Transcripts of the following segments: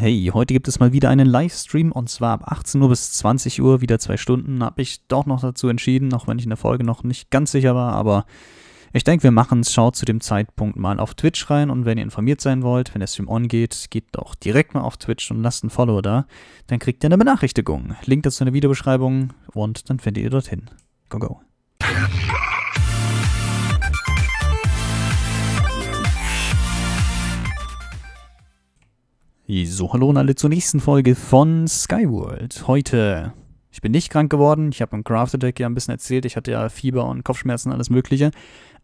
Hey, heute gibt es mal wieder einen Livestream und zwar ab 18 Uhr bis 20 Uhr, wieder zwei Stunden. Habe ich doch noch dazu entschieden, auch wenn ich in der Folge noch nicht ganz sicher war, aber ich denke, wir machen es. Schaut zu dem Zeitpunkt mal auf Twitch rein und wenn ihr informiert sein wollt, wenn der Stream on geht, geht doch direkt mal auf Twitch und lasst einen Follow da. Dann kriegt ihr eine Benachrichtigung. Link dazu in der Videobeschreibung und dann findet ihr dorthin. Go, go. So, hallo und alle zur nächsten Folge von Skyworld. Heute, ich bin nicht krank geworden, ich habe im Craft Attack ja ein bisschen erzählt, ich hatte ja Fieber und Kopfschmerzen, alles mögliche.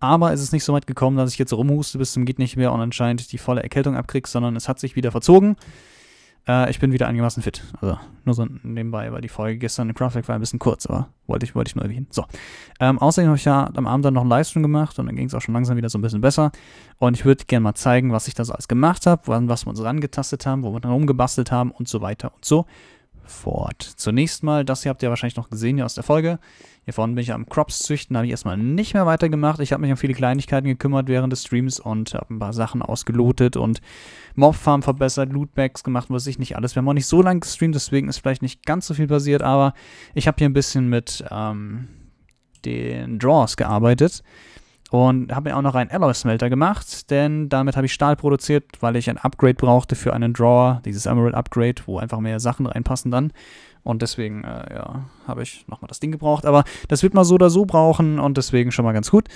Aber es ist nicht so weit gekommen, dass ich jetzt rumhuste bis zum geht nicht mehr und anscheinend die volle Erkältung abkrieg, sondern es hat sich wieder verzogen. Äh, ich bin wieder einigermaßen fit. Also nur so nebenbei, weil die Folge gestern in Craftwerk war ein bisschen kurz, aber wollte ich, wollte ich nur erwähnen. So. Ähm, außerdem habe ich ja am Abend dann noch einen Livestream gemacht und dann ging es auch schon langsam wieder so ein bisschen besser. Und ich würde gerne mal zeigen, was ich da so alles gemacht habe, was wir uns rangetastet haben, wo wir dann rumgebastelt haben und so weiter und so fort. Zunächst mal, das hier habt ihr wahrscheinlich noch gesehen hier aus der Folge. Hier vorne bin ich am Crops züchten, da habe ich erstmal nicht mehr weitergemacht. Ich habe mich um viele Kleinigkeiten gekümmert während des Streams und habe ein paar Sachen ausgelotet und Mobfarm verbessert, Lootbags gemacht, was ich nicht alles. Wir haben auch nicht so lange gestreamt, deswegen ist vielleicht nicht ganz so viel passiert, aber ich habe hier ein bisschen mit ähm, den Draws gearbeitet. Und habe mir auch noch einen Alloy-Smelter gemacht, denn damit habe ich Stahl produziert, weil ich ein Upgrade brauchte für einen Drawer, dieses Emerald-Upgrade, wo einfach mehr Sachen reinpassen dann. Und deswegen, äh, ja, habe ich nochmal das Ding gebraucht. Aber das wird man so oder so brauchen und deswegen schon mal ganz gut.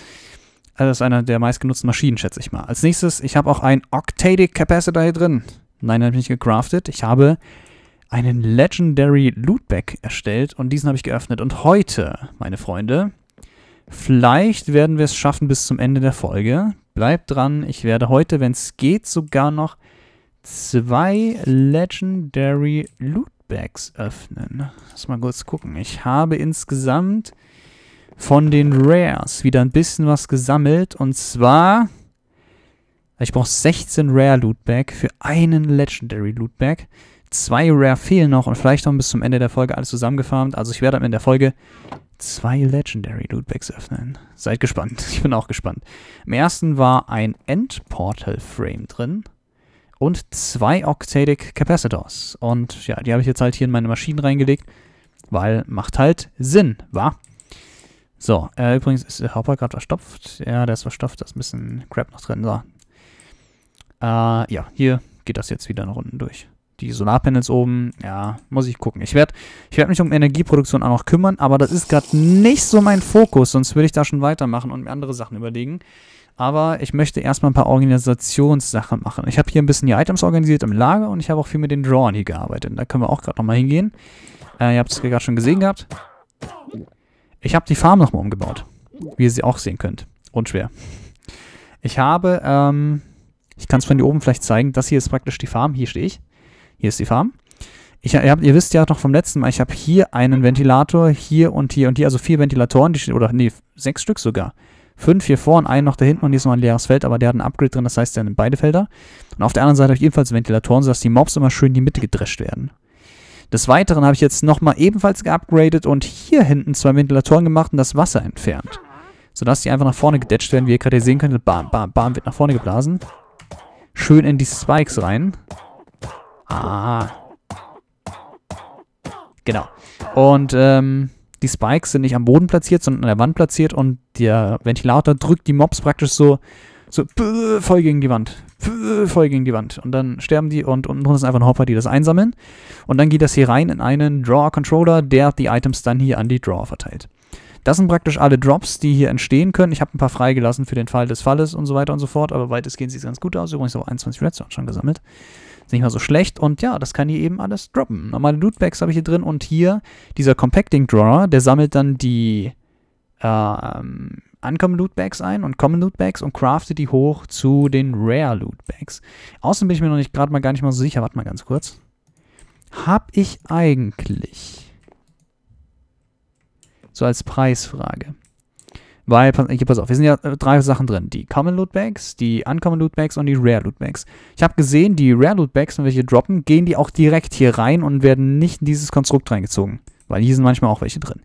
Also das ist eine der meistgenutzten Maschinen, schätze ich mal. Als nächstes, ich habe auch einen Octadic Capacitor hier drin. Nein, den habe ich nicht gecraftet. Ich habe einen Legendary Lootback erstellt und diesen habe ich geöffnet. Und heute, meine Freunde, Vielleicht werden wir es schaffen bis zum Ende der Folge. Bleibt dran, ich werde heute, wenn es geht, sogar noch zwei Legendary Lootbags öffnen. Lass mal kurz gucken. Ich habe insgesamt von den Rares wieder ein bisschen was gesammelt. Und zwar, ich brauche 16 Rare Lootbag für einen Legendary Lootbag. Zwei Rare fehlen noch und vielleicht noch bis zum Ende der Folge alles zusammengefarmt. Also ich werde am Ende der Folge zwei Legendary Lootbags öffnen. Seid gespannt. Ich bin auch gespannt. Im ersten war ein End-Portal-Frame drin und zwei Octadic Capacitors. Und ja, die habe ich jetzt halt hier in meine Maschinen reingelegt, weil macht halt Sinn, wa? So, äh, übrigens ist der Hopper gerade verstopft. Ja, der ist verstopft, da ist ein bisschen Crap noch drin. So. Äh, ja, hier geht das jetzt wieder nach unten durch die Solarpanels oben, ja, muss ich gucken. Ich werde ich werd mich um Energieproduktion auch noch kümmern, aber das ist gerade nicht so mein Fokus, sonst würde ich da schon weitermachen und mir andere Sachen überlegen. Aber ich möchte erstmal ein paar Organisationssachen machen. Ich habe hier ein bisschen die Items organisiert im Lager und ich habe auch viel mit den Drawern hier gearbeitet. Da können wir auch gerade nochmal hingehen. Äh, ihr habt es gerade schon gesehen gehabt. Ich habe die Farm nochmal umgebaut, wie ihr sie auch sehen könnt. Unschwer. Ich habe, ähm, ich kann es von hier oben vielleicht zeigen, das hier ist praktisch die Farm, hier stehe ich. Hier ist die Farm. Ich, ihr, habt, ihr, wisst ja noch vom letzten Mal, ich habe hier einen Ventilator, hier und hier und hier, also vier Ventilatoren, die, oder nee, sechs Stück sogar. Fünf hier vorne, einen noch da hinten und hier ist noch ein leeres Feld, aber der hat ein Upgrade drin, das heißt, der nimmt beide Felder. Und auf der anderen Seite habe ich ebenfalls Ventilatoren, sodass die Mobs immer schön in die Mitte gedrescht werden. Des Weiteren habe ich jetzt nochmal ebenfalls geupgradet und hier hinten zwei Ventilatoren gemacht und das Wasser entfernt. Sodass die einfach nach vorne gedetscht werden, wie ihr gerade sehen könnt. Bam, bam, bam, wird nach vorne geblasen. Schön in die Spikes rein. Ah. Genau. Und ähm, die Spikes sind nicht am Boden platziert, sondern an der Wand platziert und der Ventilator drückt die Mobs praktisch so, so voll gegen die Wand. Voll gegen die Wand. Und dann sterben die und unten drunter ist einfach ein Hopper, die das einsammeln. Und dann geht das hier rein in einen Draw-Controller, der die Items dann hier an die Draw verteilt. Das sind praktisch alle Drops, die hier entstehen können. Ich habe ein paar freigelassen für den Fall des Falles und so weiter und so fort, aber weitestgehend sieht es ganz gut aus. Übrigens auch 21 Redstone schon gesammelt. Ist nicht mal so schlecht und ja, das kann hier eben alles droppen. Normale Lootbags habe ich hier drin und hier dieser Compacting Drawer, der sammelt dann die ähm, Uncommon Lootbags ein und Common Lootbags und craftet die hoch zu den Rare Lootbags. Außerdem bin ich mir noch nicht gerade mal gar nicht mal so sicher. Warte mal ganz kurz. Hab ich eigentlich so als Preisfrage. Weil, hier pass auf, wir sind ja äh, drei Sachen drin. Die Common Loot Bags, die Uncommon Bags und die Rare Loot Bags. Ich habe gesehen, die Rare Loot Bags, wenn wir hier droppen, gehen die auch direkt hier rein und werden nicht in dieses Konstrukt reingezogen. Weil hier sind manchmal auch welche drin.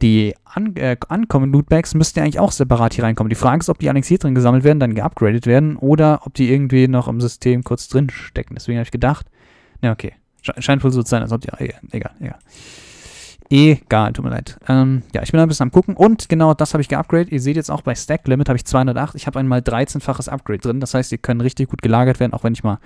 Die Un äh, Uncommon Lootbags müssten ja eigentlich auch separat hier reinkommen. Die Frage ist, ob die hier drin gesammelt werden, dann geupgradet werden oder ob die irgendwie noch im System kurz drin stecken. Deswegen habe ich gedacht, na okay, scheint wohl so zu sein, als ob die, äh, egal, egal. Egal, tut mir leid. Ähm, ja, ich bin da ein bisschen am gucken und genau das habe ich geupgradet. Ihr seht jetzt auch bei Stack Limit habe ich 208. Ich habe einmal 13-faches Upgrade drin. Das heißt, die können richtig gut gelagert werden, auch wenn ich mal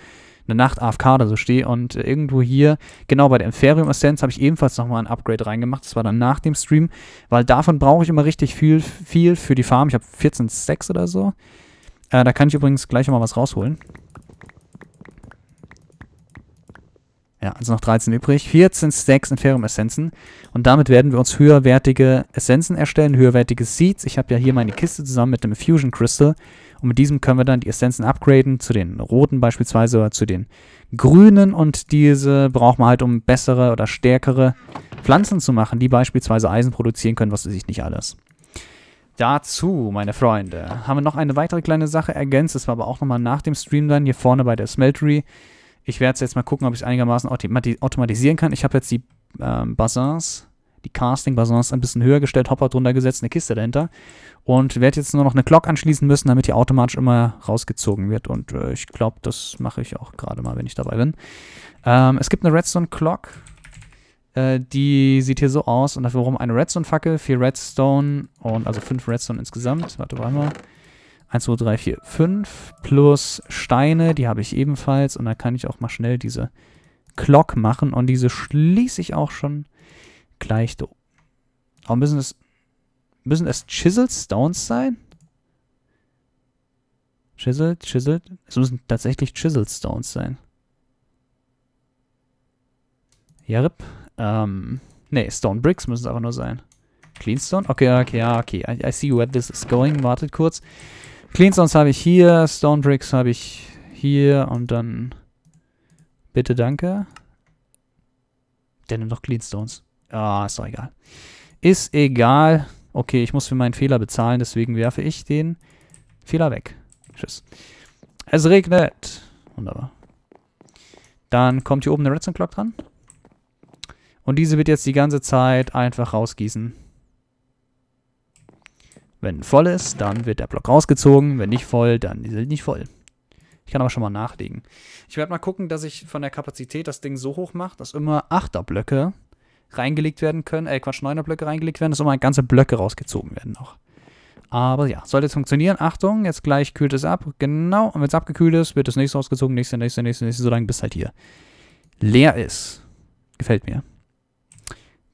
eine Nacht AFK oder so stehe. Und äh, irgendwo hier, genau bei der Inferium Ascents, habe ich ebenfalls nochmal ein Upgrade reingemacht. Das war dann nach dem Stream, weil davon brauche ich immer richtig viel, viel für die Farm. Ich habe 14 Stacks oder so. Äh, da kann ich übrigens gleich nochmal was rausholen. Ja, also noch 13 übrig. 14 Stacks Inferium Essenzen. Und damit werden wir uns höherwertige Essenzen erstellen, höherwertige Seeds. Ich habe ja hier meine Kiste zusammen mit dem Fusion Crystal. Und mit diesem können wir dann die Essenzen upgraden, zu den roten beispielsweise oder zu den grünen. Und diese braucht man halt, um bessere oder stärkere Pflanzen zu machen, die beispielsweise Eisen produzieren können, was weiß ich nicht alles. Dazu, meine Freunde, haben wir noch eine weitere kleine Sache ergänzt. Das war aber auch nochmal nach dem Stream dann hier vorne bei der Smeltery. Ich werde jetzt mal gucken, ob ich es einigermaßen automatisieren kann. Ich habe jetzt die ähm, Buzzers, die Casting-Buzzers ein bisschen höher gestellt, Hopper drunter gesetzt, eine Kiste dahinter. Und werde jetzt nur noch eine Glock anschließen müssen, damit die automatisch immer rausgezogen wird. Und äh, ich glaube, das mache ich auch gerade mal, wenn ich dabei bin. Ähm, es gibt eine Redstone-Clock. Äh, die sieht hier so aus. Und dafür rum eine Redstone-Fackel, vier Redstone und also fünf Redstone insgesamt. Warte, warte mal. 1, 2, 3, 4, 5 plus Steine, die habe ich ebenfalls. Und dann kann ich auch mal schnell diese Clock machen. Und diese schließe ich auch schon gleich do. Aber müssen es, müssen es Chiseled Stones sein? Chiseled, Chiseled. Es müssen tatsächlich Chiseled Stones sein. Ja, Jarip. Ähm, nee, Stone Bricks müssen es aber nur sein. Cleanstone? Okay, okay, okay. I, I see where this is going. Wartet kurz. Cleanstones habe ich hier, Stone Bricks habe ich hier und dann bitte danke. Der nimmt doch Cleanstones. Ah, ist doch egal. Ist egal. Okay, ich muss für meinen Fehler bezahlen, deswegen werfe ich den Fehler weg. Tschüss. Es regnet. Wunderbar. Dann kommt hier oben eine Redstone Clock dran. Und diese wird jetzt die ganze Zeit einfach rausgießen. Wenn voll ist, dann wird der Block rausgezogen. Wenn nicht voll, dann ist er nicht voll. Ich kann aber schon mal nachlegen. Ich werde mal gucken, dass ich von der Kapazität das Ding so hoch mache, dass immer 8er Blöcke reingelegt werden können. Äh, Quatsch, 9er Blöcke reingelegt werden, dass immer ganze Blöcke rausgezogen werden noch. Aber ja, sollte jetzt funktionieren. Achtung, jetzt gleich kühlt es ab. Genau, und wenn es abgekühlt ist, wird das nächste rausgezogen. Nächste, nächste, nächste, nächste, so lange bis halt hier leer ist. Gefällt mir.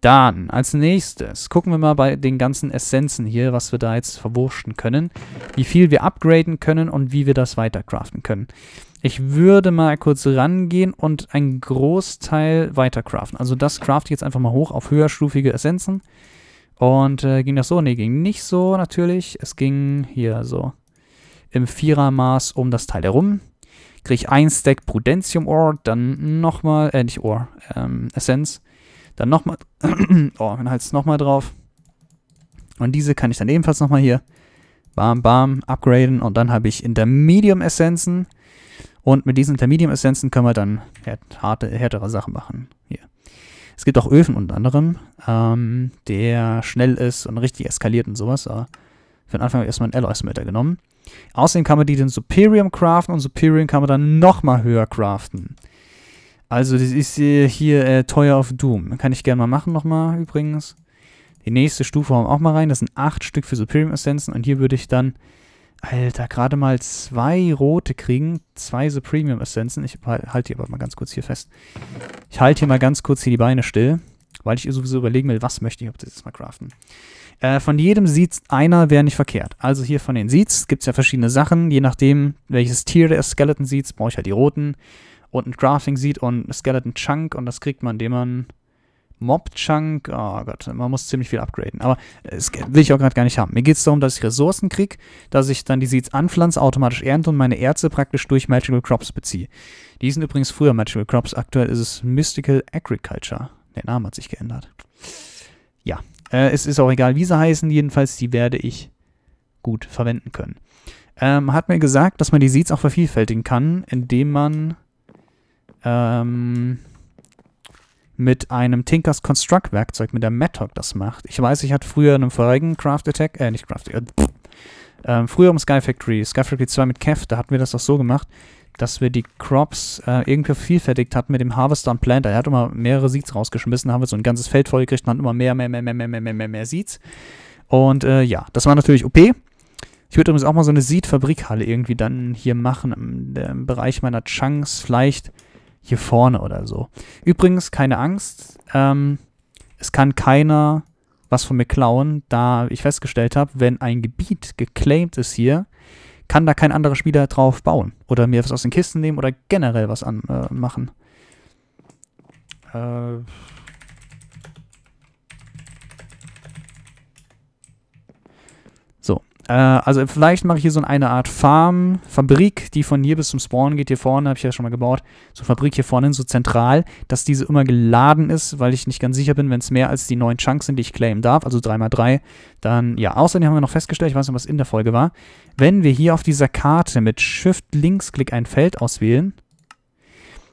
Dann als nächstes gucken wir mal bei den ganzen Essenzen hier, was wir da jetzt verwurschen können. Wie viel wir upgraden können und wie wir das weiter craften können. Ich würde mal kurz rangehen und einen Großteil weiter craften. Also das crafte ich jetzt einfach mal hoch auf höherstufige Essenzen. Und äh, ging das so? Ne, ging nicht so natürlich. Es ging hier so im Vierermaß um das Teil herum. Kriege ich ein Stack Prudentium Ore, dann nochmal, äh, nicht Ore, ähm, Essence. Dann nochmal, oh, dann halt es nochmal drauf. Und diese kann ich dann ebenfalls nochmal hier, bam, bam, upgraden. Und dann habe ich Intermedium-Essenzen. Und mit diesen Intermedium-Essenzen können wir dann harte, härtere Sachen machen. Hier. Es gibt auch Öfen unter anderem, ähm, der schnell ist und richtig eskaliert und sowas. Aber für den Anfang habe ich erstmal einen Alloy-Smelter genommen. Außerdem kann man die den Superium craften und Superium kann man dann nochmal höher craften. Also, das ist äh, hier äh, Teuer auf Doom. Kann ich gerne mal machen nochmal übrigens. Die nächste Stufe hauen wir auch mal rein. Das sind acht Stück für Superior Essenzen. Und hier würde ich dann, Alter, gerade mal zwei rote kriegen. Zwei Supremium Essenzen. Ich halte die aber mal ganz kurz hier fest. Ich halte hier mal ganz kurz hier die Beine still, weil ich sowieso überlegen will, was möchte ich ob das jetzt mal craften. Äh, von jedem Seeds einer wäre nicht verkehrt. Also hier von den Seeds gibt es ja verschiedene Sachen. Je nachdem, welches Tier der Skeleton Seeds, brauche ich halt die roten und ein Drafting sieht und ein Skeleton Chunk und das kriegt man, indem man Mob Chunk, oh Gott, man muss ziemlich viel upgraden, aber das will ich auch gerade gar nicht haben. Mir geht es darum, dass ich Ressourcen kriege, dass ich dann die Seeds anpflanze, automatisch ernte und meine Erze praktisch durch Magical Crops beziehe. Die sind übrigens früher Magical Crops, aktuell ist es Mystical Agriculture. Der Name hat sich geändert. Ja, äh, es ist auch egal, wie sie heißen, jedenfalls, die werde ich gut verwenden können. Ähm, hat mir gesagt, dass man die Seeds auch vervielfältigen kann, indem man ähm, mit einem Tinkers Construct Werkzeug, mit der Mattock das macht. Ich weiß, ich hatte früher in einem vorigen Craft Attack, äh, nicht Craft, äh, pff, äh, früher um Sky Factory, Sky Factory 2 mit Kev, da hatten wir das auch so gemacht, dass wir die Crops äh, irgendwie vielfältigt hatten mit dem Harvester und Planter. Er hat immer mehrere Seeds rausgeschmissen, haben wir so ein ganzes Feld vollgekriegt und hatten immer mehr, mehr, mehr, mehr, mehr, mehr, mehr, mehr, mehr Seeds. Und äh, ja, das war natürlich OP. Ich würde übrigens auch mal so eine Seed-Fabrikhalle irgendwie dann hier machen im, im Bereich meiner Chunks. Vielleicht hier vorne oder so. Übrigens, keine Angst, ähm, es kann keiner was von mir klauen, da ich festgestellt habe, wenn ein Gebiet geclaimed ist hier, kann da kein anderer Spieler drauf bauen oder mir was aus den Kisten nehmen oder generell was anmachen. äh, Äh, Äh, also vielleicht mache ich hier so eine Art Farm, Fabrik, die von hier bis zum Spawn geht. Hier vorne habe ich ja schon mal gebaut. So eine Fabrik hier vorne, so zentral, dass diese immer geladen ist, weil ich nicht ganz sicher bin, wenn es mehr als die neun Chunks sind, die ich claimen darf, also 3x3, dann ja. Außerdem haben wir noch festgestellt, ich weiß noch, was in der Folge war, wenn wir hier auf dieser Karte mit Shift-Links-Klick ein Feld auswählen,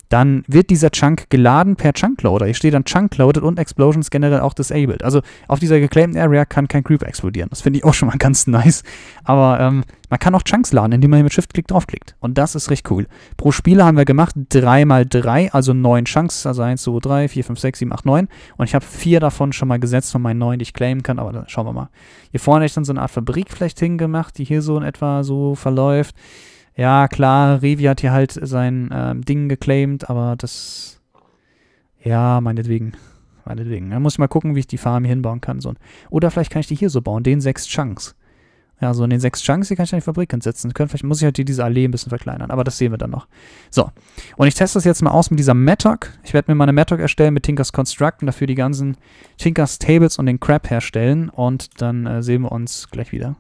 dann wird dieser Chunk geladen per Chunkloader. Hier steht dann Chunkloaded und Explosions generell auch disabled. Also auf dieser geclaimed Area kann kein Creeper explodieren. Das finde ich auch schon mal ganz nice. Aber ähm, man kann auch Chunks laden, indem man hier mit Shift-Klick draufklickt. Und das ist recht cool. Pro Spieler haben wir gemacht 3 mal 3, also 9 Chunks. Also 1, 2, 3, 4, 5, 6, 7, 8, 9. Und ich habe 4 davon schon mal gesetzt von meinen 9, die ich claimen kann. Aber dann schauen wir mal. Hier vorne habe ich dann so eine Art Fabrik vielleicht hingemacht, die hier so in etwa so verläuft ja, klar, Revi hat hier halt sein ähm, Ding geclaimed, aber das, ja, meinetwegen. Meinetwegen. Dann muss ich mal gucken, wie ich die Farm hier hinbauen kann. So. Oder vielleicht kann ich die hier so bauen, den sechs Chunks. Ja, so in den sechs Chunks, die kann ich in die Fabrik hinsetzen. Können, vielleicht muss ich halt diese Allee ein bisschen verkleinern, aber das sehen wir dann noch. So, und ich teste das jetzt mal aus mit dieser Mattock. Ich werde mir mal eine Mattock erstellen mit Tinkers Construct und dafür die ganzen Tinkers Tables und den Crap herstellen. Und dann äh, sehen wir uns gleich wieder.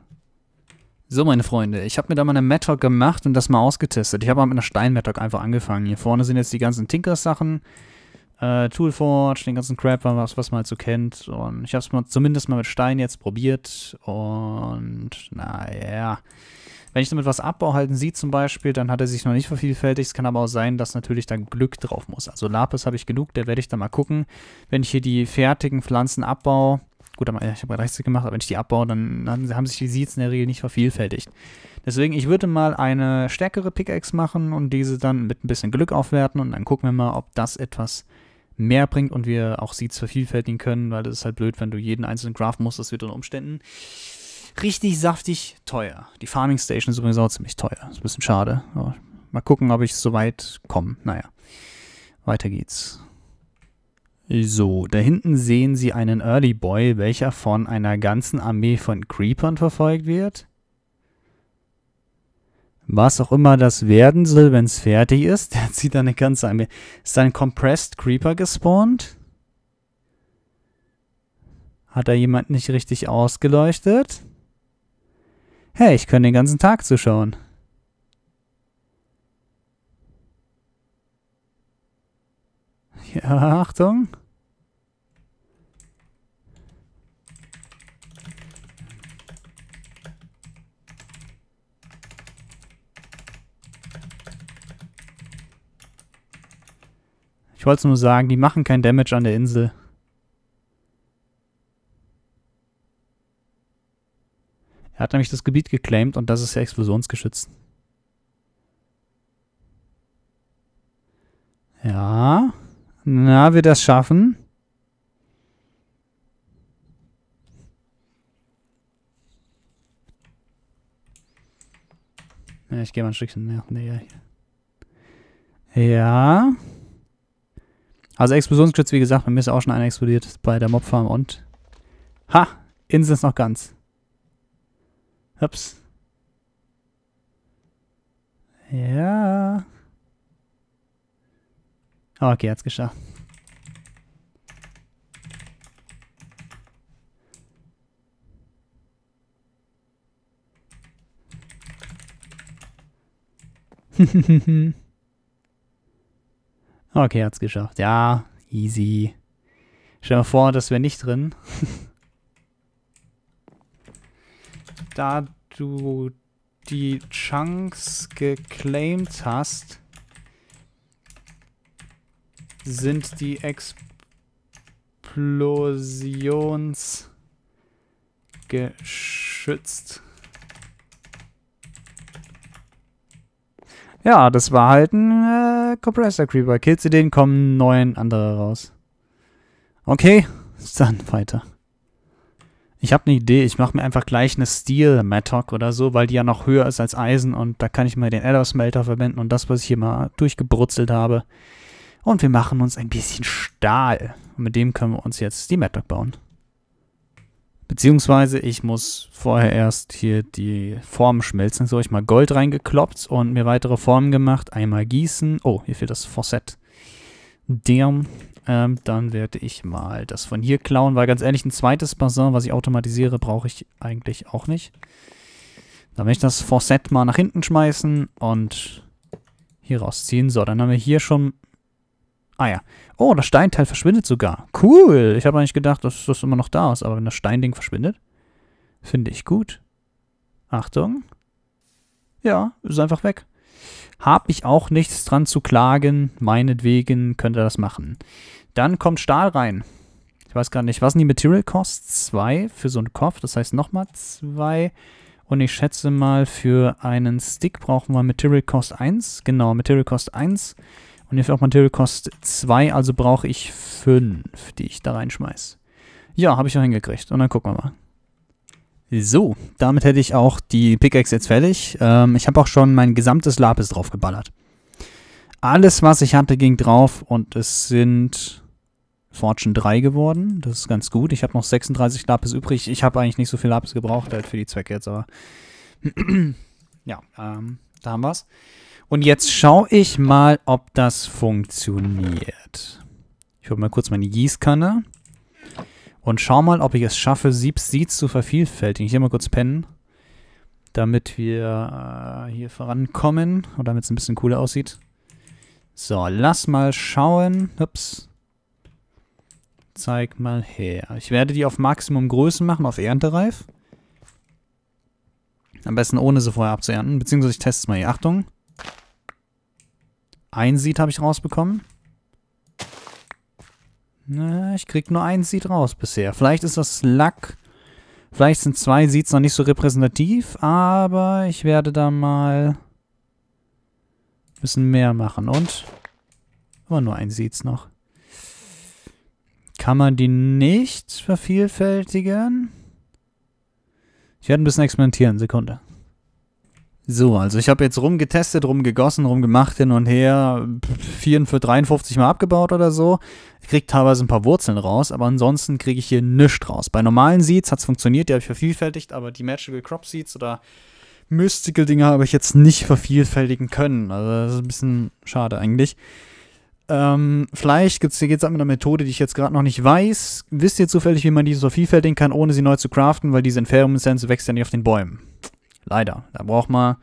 So, meine Freunde, ich habe mir da mal eine Mattock gemacht und das mal ausgetestet. Ich habe mal mit einer Steinmattock einfach angefangen. Hier vorne sind jetzt die ganzen Tinkers-Sachen, äh, Toolforge, den ganzen Crap, was, was man halt so kennt. Und ich habe es mal zumindest mal mit Stein jetzt probiert. Und naja, wenn ich damit was abbaue, halten Sie zum Beispiel, dann hat er sich noch nicht vervielfältigt. Es kann aber auch sein, dass natürlich dann Glück drauf muss. Also Lapis habe ich genug, der werde ich dann mal gucken. Wenn ich hier die fertigen Pflanzen abbaue, gut, ich habe gerade rechts gemacht, aber wenn ich die abbaue, dann, dann haben sich die Seeds in der Regel nicht vervielfältigt. Deswegen, ich würde mal eine stärkere Pickaxe machen und diese dann mit ein bisschen Glück aufwerten und dann gucken wir mal, ob das etwas mehr bringt und wir auch Seeds vervielfältigen können, weil das ist halt blöd, wenn du jeden einzelnen craften musst, das wird unter Umständen richtig saftig teuer. Die Farming Station ist übrigens auch ziemlich teuer. Ist ein bisschen schade. Aber mal gucken, ob ich so weit komme. Naja, weiter geht's. So, da hinten sehen Sie einen Early Boy, welcher von einer ganzen Armee von Creepern verfolgt wird. Was auch immer das werden soll, wenn es fertig ist, der zieht eine ganze Armee. Ist ein Compressed Creeper gespawnt? Hat da jemand nicht richtig ausgeleuchtet? Hey, ich könnte den ganzen Tag zuschauen. Ja, Achtung. Ich wollte es nur sagen, die machen kein Damage an der Insel. Er hat nämlich das Gebiet geclaimed und das ist ja explosionsgeschützt. Ja. Na, wird das schaffen? Ja, ich gehe mal ein Stückchen näher. Nee, ja. Also Explosionsgeschütz, wie gesagt, bei mir ist auch schon einer explodiert bei der Mobfarm und... Ha! Insel ist noch ganz. Ups. Ja okay, hat's geschafft. okay, hat's geschafft. Ja, easy. Stell dir mal vor, das wäre nicht drin. da du die Chunks geclaimed hast, sind die explosionsgeschützt. Ja, das war halt ein äh, Compressor Creeper. Killst du den, kommen neun andere raus. Okay, dann weiter. Ich habe eine Idee, ich mache mir einfach gleich eine Steel Mattock oder so, weil die ja noch höher ist als Eisen und da kann ich mal den Adder Smelter verwenden und das, was ich hier mal durchgebrutzelt habe, und wir machen uns ein bisschen Stahl. Und mit dem können wir uns jetzt die Madlock bauen. Beziehungsweise ich muss vorher erst hier die Formen schmelzen. So, ich mal Gold reingekloppt und mir weitere Formen gemacht. Einmal gießen. Oh, hier fehlt das Forset. Damn. Ähm, dann werde ich mal das von hier klauen, weil ganz ehrlich, ein zweites Bassin, was ich automatisiere, brauche ich eigentlich auch nicht. Dann werde ich das Forset mal nach hinten schmeißen und hier rausziehen. So, dann haben wir hier schon Ah ja. Oh, das Steinteil verschwindet sogar. Cool. Ich habe eigentlich gedacht, dass das immer noch da ist. Aber wenn das Steinding verschwindet, finde ich gut. Achtung. Ja, ist einfach weg. Hab ich auch nichts dran zu klagen. Meinetwegen könnt ihr das machen. Dann kommt Stahl rein. Ich weiß gar nicht, was sind die Material Costs? Zwei für so einen Kopf. Das heißt nochmal zwei. Und ich schätze mal, für einen Stick brauchen wir Material Cost 1. Genau, Material Cost 1. Und jetzt auch Material Cost 2, also brauche ich 5, die ich da reinschmeiß. Ja, habe ich noch hingekriegt. Und dann gucken wir mal. So, damit hätte ich auch die Pickaxe jetzt fertig. Ähm, ich habe auch schon mein gesamtes Lapis draufgeballert. Alles, was ich hatte, ging drauf und es sind Fortune 3 geworden. Das ist ganz gut. Ich habe noch 36 Lapis übrig. Ich habe eigentlich nicht so viel Lapis gebraucht halt für die Zwecke jetzt, aber ja, ähm, da haben wir es. Und jetzt schaue ich mal, ob das funktioniert. Ich hole mal kurz meine Gießkanne. Und schau mal, ob ich es schaffe, Sieb Seeds zu vervielfältigen. Ich hier mal kurz pennen, damit wir äh, hier vorankommen und damit es ein bisschen cooler aussieht. So, lass mal schauen. Ups. Zeig mal her. Ich werde die auf Maximum Größen machen, auf Erntereif. Am besten ohne sie vorher abzuernten, beziehungsweise ich teste es mal hier. Achtung. Ein Seed habe ich rausbekommen. Na, ich krieg nur ein Seed raus bisher. Vielleicht ist das Lack. Vielleicht sind zwei Seeds noch nicht so repräsentativ, aber ich werde da mal ein bisschen mehr machen. Und aber nur ein Seeds noch. Kann man die nicht vervielfältigen? Ich werde ein bisschen experimentieren. Sekunde. So, also ich habe jetzt rumgetestet, rumgegossen, rumgemacht, hin und her, 54, 53 mal abgebaut oder so. Ich kriege teilweise ein paar Wurzeln raus, aber ansonsten kriege ich hier nichts raus. Bei normalen Seeds hat es funktioniert, die habe ich vervielfältigt, aber die Magical Crop Seeds oder Mystical-Dinger habe ich jetzt nicht vervielfältigen können. Also das ist ein bisschen schade eigentlich. Ähm, vielleicht geht es mit einer Methode, die ich jetzt gerade noch nicht weiß. Wisst ihr zufällig, wie man die so vielfältigen kann, ohne sie neu zu craften, weil diese Inferium-Essenz wächst ja nicht auf den Bäumen. Leider. Da braucht man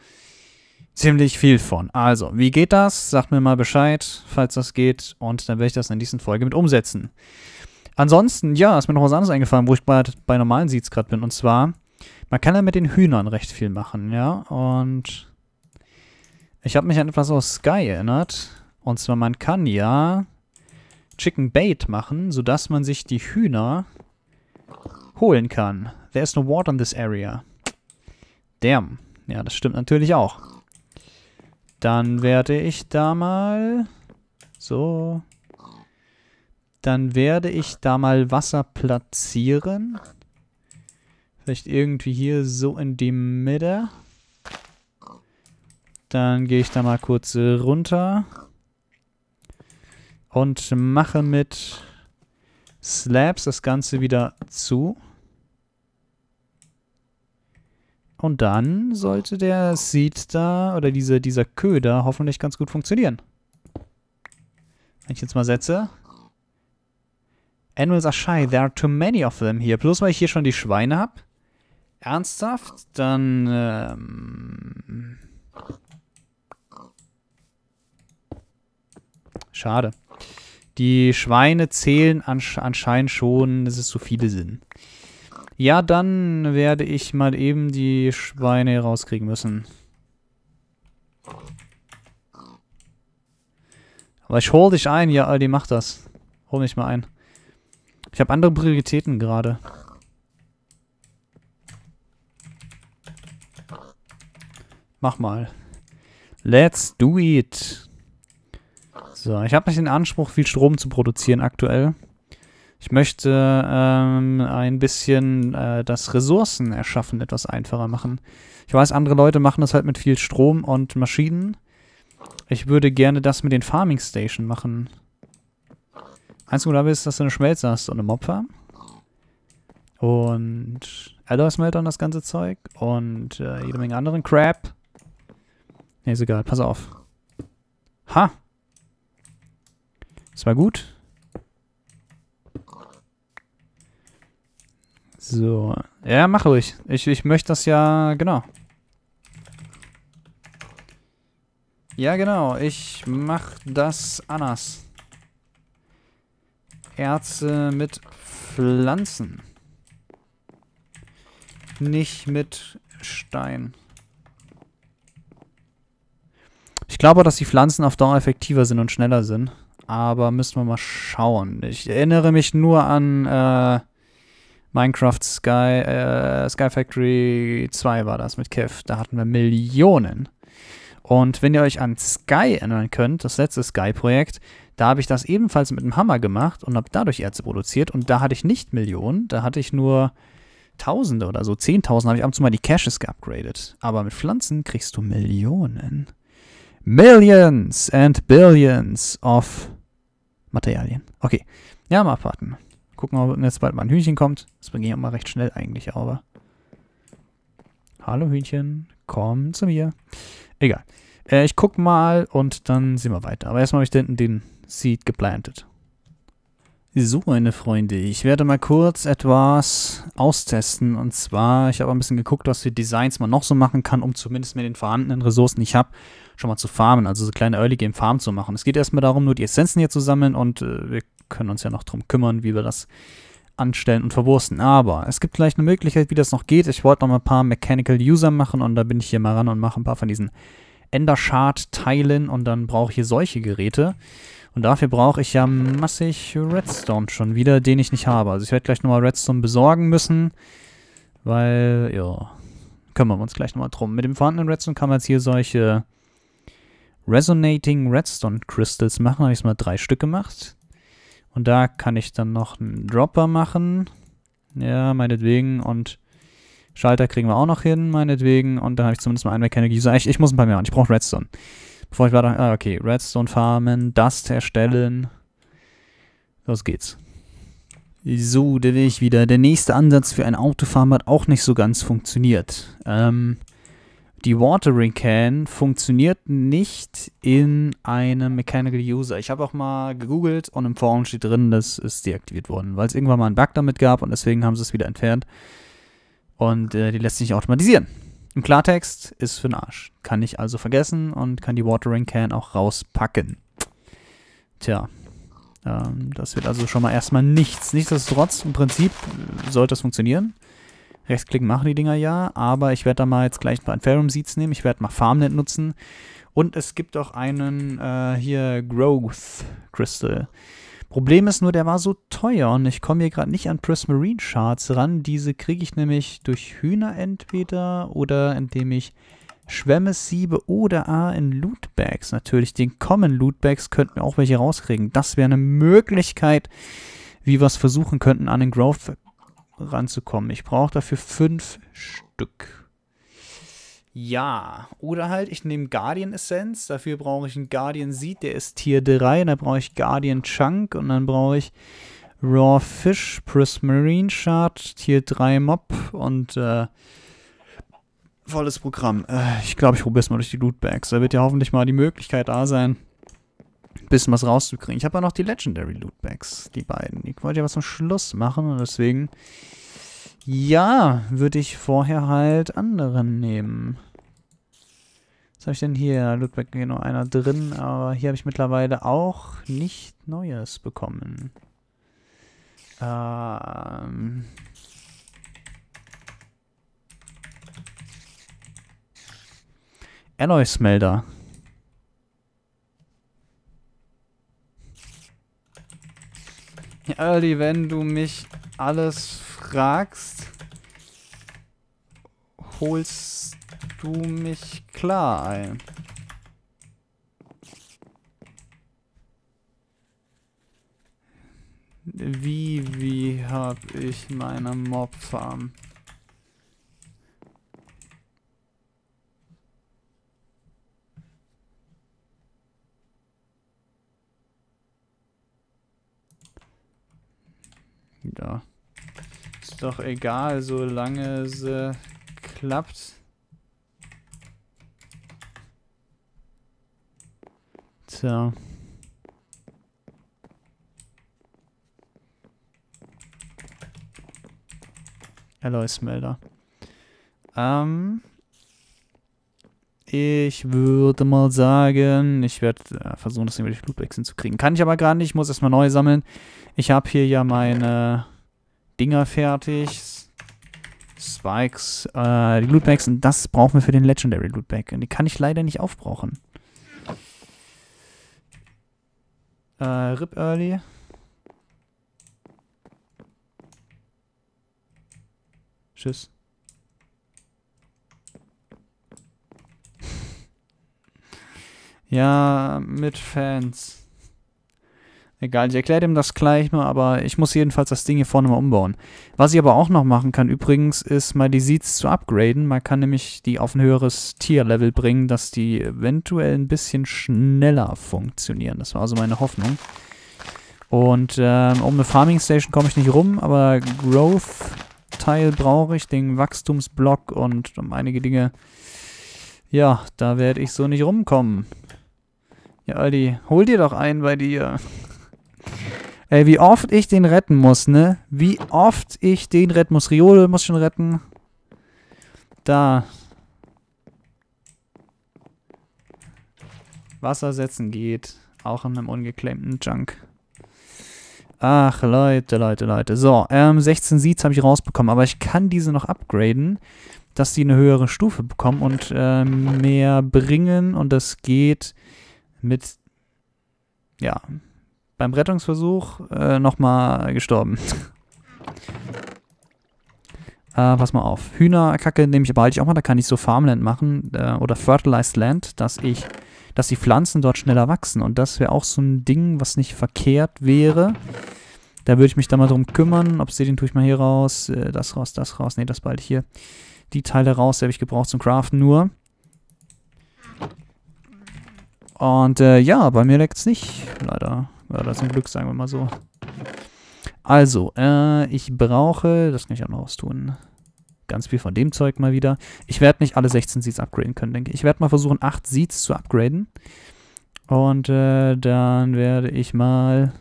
ziemlich viel von. Also, wie geht das? Sagt mir mal Bescheid, falls das geht. Und dann werde ich das in der nächsten Folge mit umsetzen. Ansonsten, ja, ist mir noch was anderes eingefallen, wo ich bei, bei normalen Seeds gerade bin. Und zwar, man kann ja mit den Hühnern recht viel machen, ja. Und ich habe mich an etwas aus Sky erinnert. Und zwar, man kann ja Chicken Bait machen, sodass man sich die Hühner holen kann. There is no water in this area. Damn. Ja, das stimmt natürlich auch. Dann werde ich da mal... So. Dann werde ich da mal Wasser platzieren. Vielleicht irgendwie hier so in die Mitte. Dann gehe ich da mal kurz äh, runter. Und mache mit Slabs das Ganze wieder zu. Und dann sollte der Seed da oder diese, dieser Köder hoffentlich ganz gut funktionieren. Wenn ich jetzt mal setze. Animals are shy. There are too many of them here. Bloß weil ich hier schon die Schweine habe. Ernsthaft? Dann, ähm... Schade. Die Schweine zählen ansche anscheinend schon, dass es zu viele sind. Ja, dann werde ich mal eben die Schweine rauskriegen müssen. Aber ich hol dich ein, ja, Aldi, mach das. Hol mich mal ein. Ich habe andere Prioritäten gerade. Mach mal. Let's do it. So, ich habe nicht den Anspruch, viel Strom zu produzieren aktuell. Ich möchte ähm, ein bisschen äh, das Ressourcen erschaffen etwas einfacher machen. Ich weiß, andere Leute machen das halt mit viel Strom und Maschinen. Ich würde gerne das mit den Farming Station machen. Eins Einzig dabei ist, dass du eine Schmelzer hast und eine Mopfer. Und Alloy-Smelter und das ganze Zeug. Und äh, jede Menge anderen Crap. Nee, ist egal. Pass auf. Ha! Das war gut. So. Ja, mach ruhig. Ich, ich möchte das ja, genau. Ja, genau. Ich mach das anders. Erze mit Pflanzen. Nicht mit Stein. Ich glaube, dass die Pflanzen auf Dauer effektiver sind und schneller sind. Aber müssen wir mal schauen. Ich erinnere mich nur an äh, Minecraft Sky, äh, Sky Factory 2 war das mit Kev. Da hatten wir Millionen. Und wenn ihr euch an Sky erinnern könnt, das letzte Sky-Projekt, da habe ich das ebenfalls mit einem Hammer gemacht und habe dadurch Erze produziert. Und da hatte ich nicht Millionen, da hatte ich nur Tausende oder so. Zehntausende habe ich ab und zu mal die Caches geupgradet. Aber mit Pflanzen kriegst du Millionen. Millions and Billions of Materialien. Okay, ja, mal abwarten gucken, ob jetzt bald mal ein Hühnchen kommt. Das bringe ich auch mal recht schnell eigentlich, aber... Hallo Hühnchen, komm zu mir. Egal. Äh, ich guck mal und dann sehen wir weiter. Aber erstmal habe ich da den Seed geplantet. So, meine Freunde, ich werde mal kurz etwas austesten. Und zwar, ich habe ein bisschen geguckt, was für Designs man noch so machen kann, um zumindest mit den vorhandenen Ressourcen, die ich habe, schon mal zu farmen. Also so kleine Early-Game-Farm zu machen. Es geht erstmal darum, nur die Essenzen hier zu sammeln und äh, wir können uns ja noch drum kümmern, wie wir das anstellen und verwursten. Aber es gibt vielleicht eine Möglichkeit, wie das noch geht. Ich wollte noch mal ein paar Mechanical User machen und da bin ich hier mal ran und mache ein paar von diesen Ender Shard teilen und dann brauche ich hier solche Geräte. Und dafür brauche ich ja massig Redstone schon wieder, den ich nicht habe. Also ich werde gleich nochmal Redstone besorgen müssen, weil, ja, kümmern wir uns gleich nochmal drum. Mit dem vorhandenen Redstone kann man jetzt hier solche Resonating Redstone Crystals machen. Da habe ich jetzt mal drei Stück gemacht. Und da kann ich dann noch einen Dropper machen. Ja, meinetwegen. Und Schalter kriegen wir auch noch hin, meinetwegen. Und dann habe ich zumindest mal einen Mechanic User. Ich, ich muss ein paar mehr machen. Ich brauche Redstone. Bevor ich weiter... Ah, okay. Redstone farmen, Dust erstellen. Los geht's. So, da will ich wieder. Der nächste Ansatz für eine Autofarm hat auch nicht so ganz funktioniert. Ähm, die Watering Can funktioniert nicht in einem Mechanical User. Ich habe auch mal gegoogelt und im Forum steht drin, das ist deaktiviert worden, weil es irgendwann mal einen Bug damit gab und deswegen haben sie es wieder entfernt. Und äh, die lässt sich nicht automatisieren. Im Klartext ist für den Arsch. Kann ich also vergessen und kann die Watering Can auch rauspacken. Tja, ähm, das wird also schon mal erstmal nichts. Nichtsdestotrotz, im Prinzip äh, sollte es funktionieren. Rechtsklicken machen die Dinger ja, aber ich werde da mal jetzt gleich ein paar Inferium Seeds nehmen. Ich werde mal Farmnet nutzen. Und es gibt auch einen äh, hier Growth Crystal. Problem ist nur, der war so teuer und ich komme hier gerade nicht an Prismarine Shards ran. Diese kriege ich nämlich durch Hühner entweder oder indem ich Schwämme siebe oder A in Lootbags. Natürlich, den Common Lootbags könnten wir auch welche rauskriegen. Das wäre eine Möglichkeit, wie wir es versuchen könnten, an den Growth ranzukommen. Ich brauche dafür fünf Stück. Ja, oder halt, ich nehme Guardian Essence. dafür brauche ich einen Guardian Seed, der ist Tier 3, Da brauche ich Guardian Chunk und dann brauche ich Raw Fish, Prismarine Shard, Tier 3 Mob und äh, volles Programm. Äh, ich glaube, ich probiere es mal durch die Lootbags. Da wird ja hoffentlich mal die Möglichkeit da sein, ein bisschen was rauszukriegen. Ich habe ja noch die Legendary Lootbags, die beiden. Ich wollte ja was zum Schluss machen und deswegen, ja, würde ich vorher halt andere nehmen. Was habe ich denn hier? Lootbag genau einer drin, aber hier habe ich mittlerweile auch nicht Neues bekommen. Ähm... Alloy smelder Early, wenn du mich alles fragst, holst du mich klar ein. Wie, wie hab ich meine Mobfarm? wieder. Ist doch egal, solange es äh, klappt. Tja. Alois Melder. Ähm... Um ich würde mal sagen, ich werde äh, versuchen, das irgendwie durch Flutwechseln zu kriegen. Kann ich aber gar nicht, ich muss erstmal neu sammeln. Ich habe hier ja meine Dinger fertig. Spikes, äh, die Lootbags und das brauchen wir für den Legendary Lootbag. Und die kann ich leider nicht aufbrauchen. Äh, Rip Early. Tschüss. Ja, mit Fans. Egal, ich erkläre dem das gleich mal, aber ich muss jedenfalls das Ding hier vorne mal umbauen. Was ich aber auch noch machen kann übrigens, ist mal die Seeds zu upgraden. Man kann nämlich die auf ein höheres Tier-Level bringen, dass die eventuell ein bisschen schneller funktionieren. Das war also meine Hoffnung. Und ähm, um eine Farming Station komme ich nicht rum, aber Growth-Teil brauche ich, den Wachstumsblock und um einige Dinge. Ja, da werde ich so nicht rumkommen. Ja, Aldi, hol dir doch einen bei dir. Ey, wie oft ich den retten muss, ne? Wie oft ich den retten muss. Riole muss schon retten. Da. Wasser setzen geht. Auch in einem ungeclaimten Junk. Ach, Leute, Leute, Leute. So, ähm, 16 Seeds habe ich rausbekommen, aber ich kann diese noch upgraden, dass die eine höhere Stufe bekommen und äh, mehr bringen. Und das geht mit, ja, beim Rettungsversuch äh, nochmal gestorben. Äh, pass mal auf. Hühnerkacke nehme ich behalte ich auch mal. Da kann ich so Farmland machen äh, oder Fertilized Land, dass ich, dass die Pflanzen dort schneller wachsen. Und das wäre auch so ein Ding, was nicht verkehrt wäre. Da würde ich mich dann mal drum kümmern. Obsidian tue ich mal hier raus, äh, das raus, das raus. Ne, das bald hier. Die Teile raus, die habe ich gebraucht zum Craften nur. Und äh, ja, bei mir leckt es nicht, leider. das ist ein Glück, sagen wir mal so. Also, äh, ich brauche, das kann ich auch noch was tun, ganz viel von dem Zeug mal wieder. Ich werde nicht alle 16 Seeds upgraden können, denke ich. Ich werde mal versuchen, 8 Seeds zu upgraden. Und äh, dann werde ich mal...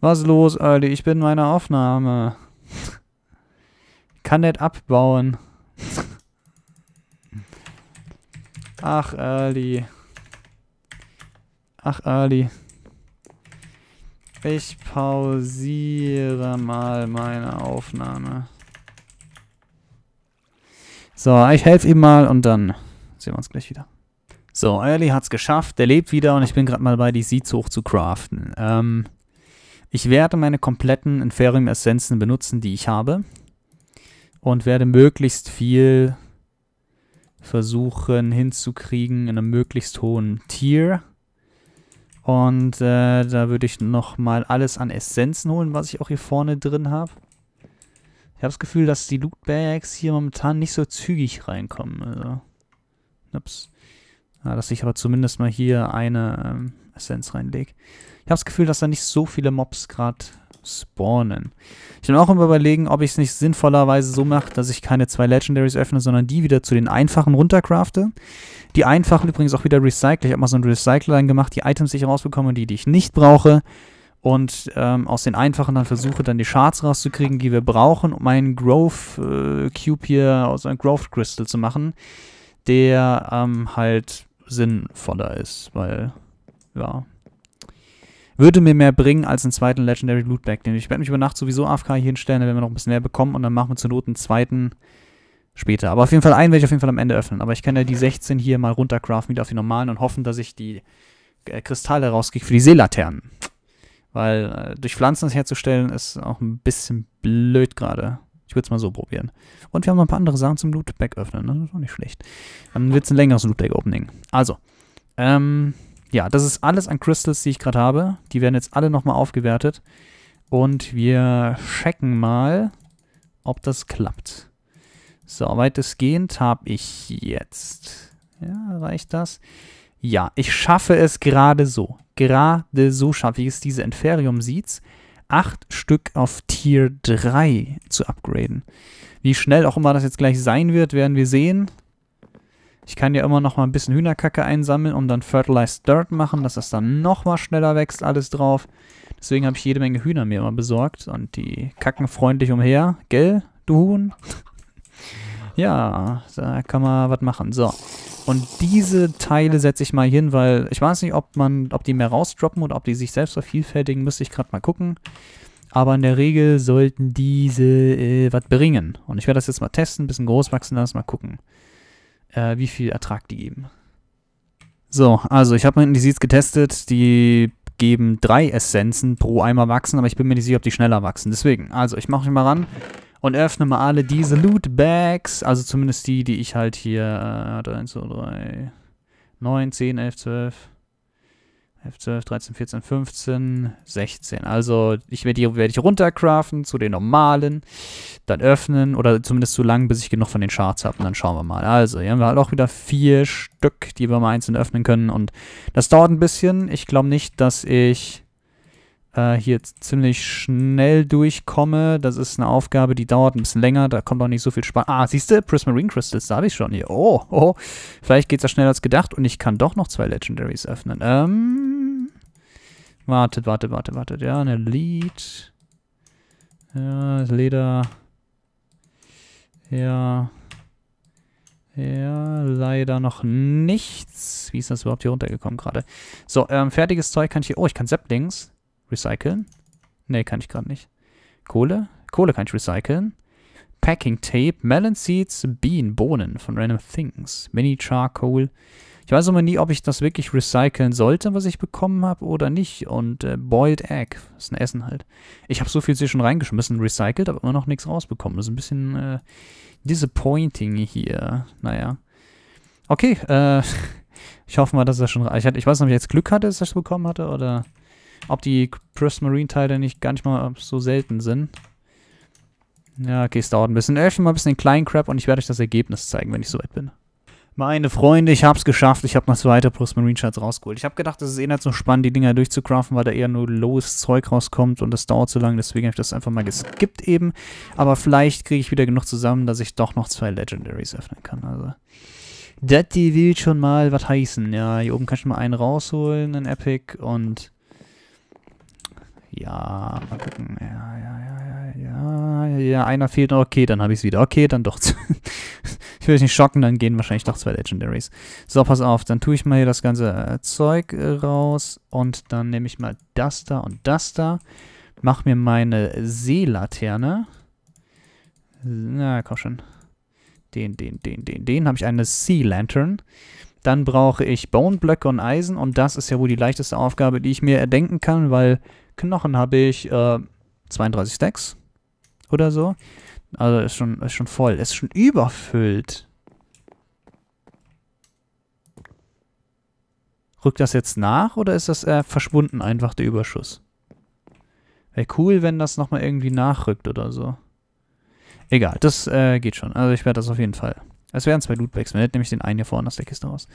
Was ist los, Early? Ich bin meine Aufnahme. Kann nicht abbauen. Ach, Early. Ach, Ali. Ich pausiere mal meine Aufnahme. So, ich helfe ihm mal und dann sehen wir uns gleich wieder. So, Ali hat's geschafft, der lebt wieder und ich bin gerade mal bei, die Seeds hoch zu craften. Ähm, ich werde meine kompletten Inferium Essenzen benutzen, die ich habe. Und werde möglichst viel versuchen hinzukriegen in einem möglichst hohen Tier. Und äh, da würde ich nochmal alles an Essenzen holen, was ich auch hier vorne drin habe. Ich habe das Gefühl, dass die Loot Bags hier momentan nicht so zügig reinkommen. Also. Ups. Ja, dass ich aber zumindest mal hier eine ähm, Essenz reinlege. Ich habe das Gefühl, dass da nicht so viele Mobs gerade spawnen. Ich bin auch immer überlegen, ob ich es nicht sinnvollerweise so mache, dass ich keine zwei Legendaries öffne, sondern die wieder zu den einfachen runtercrafte. Die einfachen übrigens auch wieder Recycle. Ich habe mal so einen Recycler gemacht, die Items, die ich rausbekomme, die, die ich nicht brauche. Und ähm, aus den einfachen dann versuche dann die Shards rauszukriegen, die wir brauchen, um einen Growth äh, Cube hier, also einen Growth Crystal zu machen, der ähm, halt sinnvoller ist, weil, ja, würde mir mehr bringen als einen zweiten Legendary Loot Bag. Ich werde mich über Nacht sowieso AFK hier hinstellen, dann werden wir noch ein bisschen mehr bekommen und dann machen wir zur Not einen zweiten später. Aber auf jeden Fall einen werde ich auf jeden Fall am Ende öffnen. Aber ich kann ja die 16 hier mal runtercraften wieder auf die normalen und hoffen, dass ich die äh, Kristalle rauskriege für die Seelaternen. Weil äh, durch Pflanzen das herzustellen ist auch ein bisschen blöd gerade. Ich würde es mal so probieren. Und wir haben noch ein paar andere Sachen zum Lootback öffnen. Ne? Das ist auch nicht schlecht. Dann wird es ein längeres Lootback-Opening. Also, ähm, ja, das ist alles an Crystals, die ich gerade habe. Die werden jetzt alle nochmal aufgewertet. Und wir checken mal, ob das klappt. So, weitestgehend habe ich jetzt. Ja, reicht das? Ja, ich schaffe es gerade so. Gerade so schaffe ich es, diese inferium sieht's acht Stück auf Tier 3 zu upgraden. Wie schnell auch immer das jetzt gleich sein wird, werden wir sehen. Ich kann ja immer noch mal ein bisschen Hühnerkacke einsammeln und dann Fertilized Dirt machen, dass das dann noch mal schneller wächst, alles drauf. Deswegen habe ich jede Menge Hühner mir immer besorgt und die kacken freundlich umher. Gell, du Huhn? Ja, da kann man was machen. So. Und diese Teile setze ich mal hin, weil ich weiß nicht, ob man, ob die mehr rausdroppen oder ob die sich selbst vervielfältigen, müsste ich gerade mal gucken. Aber in der Regel sollten diese äh, was bringen. Und ich werde das jetzt mal testen, ein bisschen groß wachsen lassen, mal gucken, äh, wie viel Ertrag die geben. So, also ich habe mal die Seeds getestet, die geben drei Essenzen pro Eimer wachsen, aber ich bin mir nicht sicher, ob die schneller wachsen. Deswegen, also ich mache mich mal ran und öffne mal alle diese Loot Bags. Also zumindest die, die ich halt hier... Äh, 1, 2, 3, 9, 10, 11, 12... 11, 12, 13, 14, 15, 16. Also ich werde die werde ich runtercraften zu den normalen, dann öffnen oder zumindest so lang, bis ich genug von den Shards habe und dann schauen wir mal. Also hier haben wir halt auch wieder vier Stück, die wir mal einzeln öffnen können und das dauert ein bisschen. Ich glaube nicht, dass ich äh, hier ziemlich schnell durchkomme. Das ist eine Aufgabe, die dauert ein bisschen länger, da kommt auch nicht so viel Spaß. Ah, siehst du, Prismarine Crystals, da habe ich schon hier. Oh, oh, vielleicht geht es ja schneller als gedacht und ich kann doch noch zwei Legendaries öffnen. Ähm, wartet, wartet, wartet, wartet. Ja, eine Lead. Ja, Leder. Ja. Ja, leider noch nichts. Wie ist das überhaupt hier runtergekommen gerade? So, ähm, fertiges Zeug kann ich hier... Oh, ich kann Saplings. Recyceln? Nee, kann ich gerade nicht. Kohle? Kohle kann ich recyceln. Packing Tape, Melon Seeds, Bean, Bohnen von Random Things, Mini Charcoal. Ich weiß immer nie, ob ich das wirklich recyceln sollte, was ich bekommen habe oder nicht. Und äh, Boiled Egg, das ist ein Essen halt. Ich habe so viel sie schon reingeschmissen, recycelt, aber immer noch nichts rausbekommen. Das ist ein bisschen äh, disappointing hier. Naja. Okay, äh, ich hoffe mal, dass das schon... Ich, hatte, ich weiß nicht, ob ich jetzt Glück hatte, dass ich das bekommen hatte oder ob die Prismarine-Teile nicht gar nicht mal so selten sind. Ja, okay, es dauert ein bisschen. Elfen äh, mal ein bisschen den kleinen Crap und ich werde euch das Ergebnis zeigen, wenn ich soweit bin. Meine Freunde, ich habe es geschafft. Ich habe noch zwei weitere Prismarine-Shards rausgeholt. Ich habe gedacht, es ist eh nicht so spannend, die Dinger durchzucraften, weil da eher nur lowes Zeug rauskommt und das dauert so lange. Deswegen habe ich das einfach mal geskippt eben. Aber vielleicht kriege ich wieder genug zusammen, dass ich doch noch zwei Legendaries öffnen kann. Also, das will schon mal was heißen. Ja, hier oben kann ich mal einen rausholen, einen Epic und ja, mal gucken. Ja, ja, ja, ja, ja, ja. Einer fehlt noch. Okay, dann habe ich es wieder. Okay, dann doch. ich will dich nicht schocken, dann gehen wahrscheinlich doch zwei Legendaries. So, pass auf. Dann tue ich mal hier das ganze äh, Zeug äh, raus. Und dann nehme ich mal das da und das da. Mach mir meine Seelaterne. Na, komm schon. Den, den, den, den, den. Habe ich eine Sea Lantern. Dann brauche ich Boneblöcke und Eisen und das ist ja wohl die leichteste Aufgabe, die ich mir erdenken kann, weil Knochen habe ich äh, 32 Stacks oder so. Also ist schon, ist schon voll. Ist schon überfüllt. Rückt das jetzt nach oder ist das äh, verschwunden einfach der Überschuss? Wäre cool, wenn das nochmal irgendwie nachrückt oder so. Egal, das äh, geht schon. Also ich werde das auf jeden Fall es wären zwei Lootbags. Man hätte nämlich den einen hier vorne aus der Kiste raus.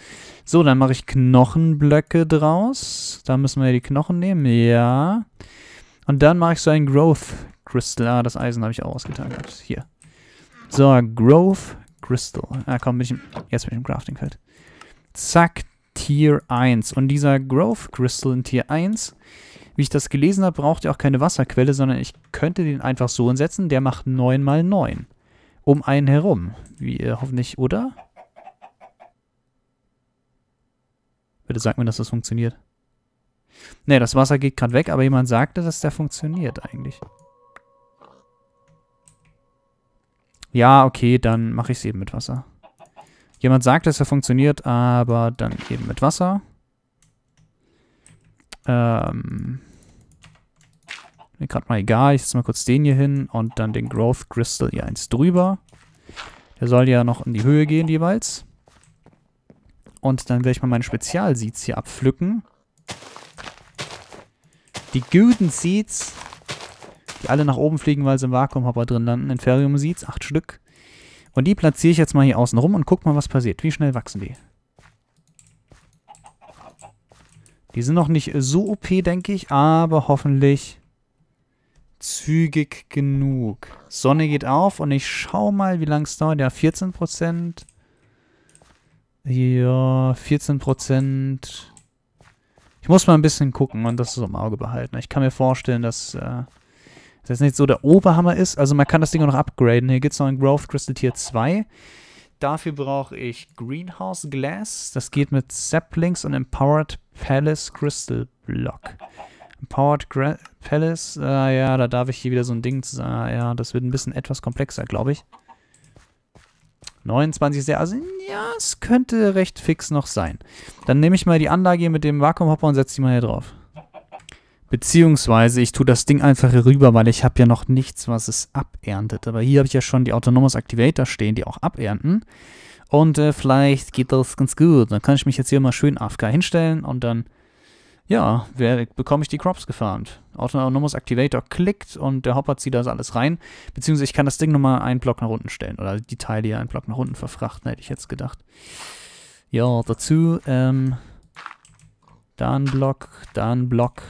So, dann mache ich Knochenblöcke draus. Da müssen wir ja die Knochen nehmen. Ja. Und dann mache ich so einen Growth Crystal. Ah, das Eisen habe ich auch ausgetan. Hier. So, Growth Crystal. Ah, komm, bin ich im, jetzt bin ich im Crafting-Feld. Zack, Tier 1. Und dieser Growth Crystal in Tier 1, wie ich das gelesen habe, braucht ja auch keine Wasserquelle, sondern ich könnte den einfach so hinsetzen. Der macht 9 mal 9 um einen herum. Wie ihr äh, hoffentlich, oder? Bitte sag mir, dass das funktioniert. Ne, das Wasser geht gerade weg, aber jemand sagte, dass der funktioniert eigentlich. Ja, okay, dann mache ich es eben mit Wasser. Jemand sagt, dass er funktioniert, aber dann eben mit Wasser. Ähm, mir gerade mal egal. Ich setze mal kurz den hier hin und dann den Growth Crystal hier eins drüber. Der soll ja noch in die Höhe gehen jeweils. Und dann werde ich mal meine Spezialseeds hier abpflücken. Die guten Seeds, die alle nach oben fliegen, weil sie im Vakuumhopper drin landen. Inferium Seeds, acht Stück. Und die platziere ich jetzt mal hier außen rum und guck mal, was passiert. Wie schnell wachsen die? Die sind noch nicht so OP, denke ich, aber hoffentlich zügig genug. Sonne geht auf und ich schau mal, wie lange es dauert. Ja, 14 Prozent. Ja, 14 Prozent. Ich muss mal ein bisschen gucken und das so im Auge behalten. Ich kann mir vorstellen, dass äh, das nicht so der Oberhammer ist. Also man kann das Ding auch noch upgraden. Hier gibt es noch ein Growth Crystal Tier 2. Dafür brauche ich Greenhouse Glass. Das geht mit Saplings und Empowered Palace Crystal Block. Empowered Gra Palace. Ah ja, da darf ich hier wieder so ein Ding... Ah ja, das wird ein bisschen etwas komplexer, glaube ich. 29 ist der... Also ja, es könnte recht fix noch sein. Dann nehme ich mal die Anlage hier mit dem Vakuumhopper und setze die mal hier drauf. Beziehungsweise ich tue das Ding einfach hier rüber, weil ich habe ja noch nichts, was es aberntet. Aber hier habe ich ja schon die Autonomous Activator stehen, die auch abernten. Und äh, vielleicht geht das ganz gut. Dann kann ich mich jetzt hier mal schön AFK hinstellen und dann ja, wer, bekomme ich die Crops gefarmt. Autonomous Activator klickt und der Hopper zieht das also alles rein. Beziehungsweise ich kann das Ding nochmal einen Block nach unten stellen. Oder die Teile hier einen Block nach unten verfrachten, hätte ich jetzt gedacht. Ja, dazu, ähm, da ein Block, da ein Block.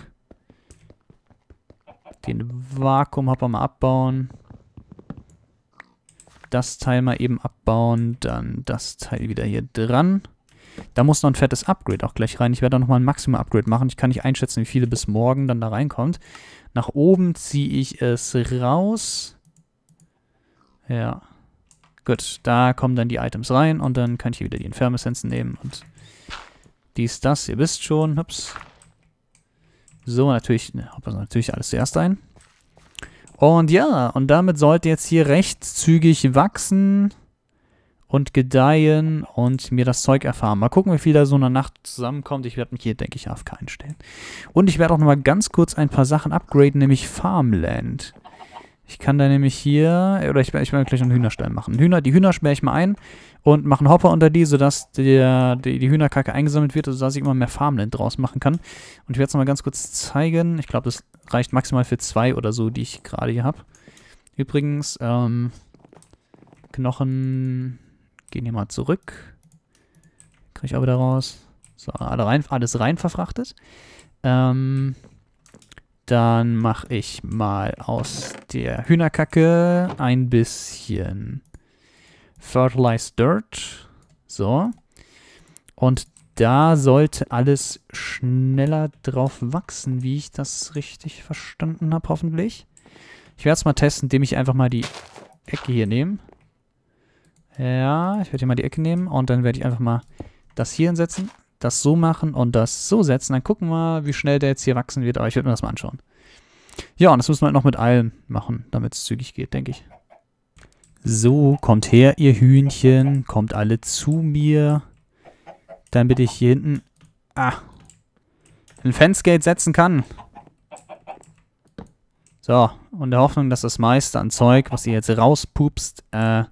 Den Vakuumhopper mal abbauen. Das Teil mal eben abbauen, dann das Teil wieder hier dran. Da muss noch ein fettes Upgrade auch gleich rein. Ich werde da nochmal ein Maximum-Upgrade machen. Ich kann nicht einschätzen, wie viele bis morgen dann da reinkommt. Nach oben ziehe ich es raus. Ja. Gut, da kommen dann die Items rein und dann kann ich hier wieder die Infermessenzen nehmen und dies, das, ihr wisst schon. Hups. So, natürlich, ne, natürlich alles zuerst ein. Und ja, und damit sollte jetzt hier recht zügig wachsen und gedeihen und mir das Zeug erfahren. Mal gucken, wie viel da so eine Nacht zusammenkommt. Ich werde mich hier, denke ich, AFK einstellen. Und ich werde auch nochmal ganz kurz ein paar Sachen upgraden, nämlich Farmland. Ich kann da nämlich hier, oder ich, ich werde gleich einen Hühnerstall machen. Hühner, die Hühner sperre ich mal ein und mache einen Hopper unter die, sodass der, die, die Hühnerkacke eingesammelt wird, sodass ich immer mehr Farmland draus machen kann. Und ich werde es nochmal ganz kurz zeigen. Ich glaube, das reicht maximal für zwei oder so, die ich gerade hier habe. Übrigens, ähm, Knochen, Gehen hier mal zurück. Kriege ich auch wieder raus. So, alle rein, alles rein verfrachtet. Ähm, dann mache ich mal aus der Hühnerkacke ein bisschen Fertilized Dirt. So. Und da sollte alles schneller drauf wachsen, wie ich das richtig verstanden habe, hoffentlich. Ich werde es mal testen, indem ich einfach mal die Ecke hier nehme. Ja, ich werde hier mal die Ecke nehmen und dann werde ich einfach mal das hier hinsetzen, das so machen und das so setzen. Dann gucken wir, wie schnell der jetzt hier wachsen wird, aber ich würde mir das mal anschauen. Ja, und das müssen wir halt noch mit allem machen, damit es zügig geht, denke ich. So, kommt her, ihr Hühnchen. Kommt alle zu mir. Dann bitte ich hier hinten... Ah. Ein Fansgate setzen kann. So, und der Hoffnung, dass das meiste an Zeug, was ihr jetzt rauspupst, äh,